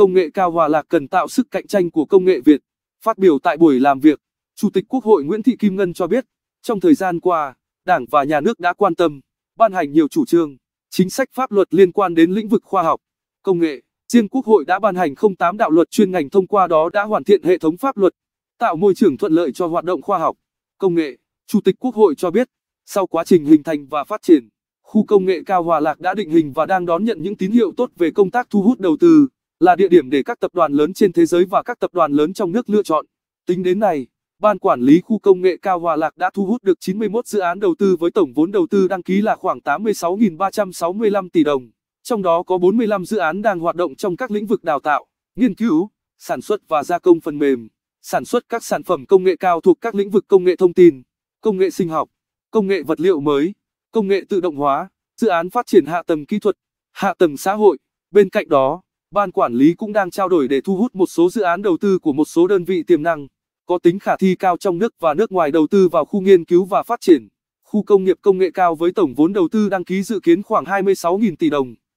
công nghệ cao hòa lạc cần tạo sức cạnh tranh của công nghệ Việt. Phát biểu tại buổi làm việc, Chủ tịch Quốc hội Nguyễn Thị Kim Ngân cho biết, trong thời gian qua, Đảng và Nhà nước đã quan tâm, ban hành nhiều chủ trương, chính sách pháp luật liên quan đến lĩnh vực khoa học, công nghệ. Riêng Quốc hội đã ban hành 08 đạo luật chuyên ngành thông qua đó đã hoàn thiện hệ thống pháp luật, tạo môi trường thuận lợi cho hoạt động khoa học, công nghệ. Chủ tịch Quốc hội cho biết, sau quá trình hình thành và phát triển, khu công nghệ cao Hòa Lạc đã định hình và đang đón nhận những tín hiệu tốt về công tác thu hút đầu tư là địa điểm để các tập đoàn lớn trên thế giới và các tập đoàn lớn trong nước lựa chọn. Tính đến nay, Ban Quản lý Khu Công nghệ Cao Hòa Lạc đã thu hút được 91 dự án đầu tư với tổng vốn đầu tư đăng ký là khoảng 86.365 tỷ đồng, trong đó có 45 dự án đang hoạt động trong các lĩnh vực đào tạo, nghiên cứu, sản xuất và gia công phần mềm, sản xuất các sản phẩm công nghệ cao thuộc các lĩnh vực công nghệ thông tin, công nghệ sinh học, công nghệ vật liệu mới, công nghệ tự động hóa, dự án phát triển hạ tầng kỹ thuật, hạ tầng xã hội. Bên cạnh đó, ban quản lý cũng đang trao đổi để thu hút một số dự án đầu tư của một số đơn vị tiềm năng, có tính khả thi cao trong nước và nước ngoài đầu tư vào khu nghiên cứu và phát triển, khu công nghiệp công nghệ cao với tổng vốn đầu tư đăng ký dự kiến khoảng 26.000 tỷ đồng.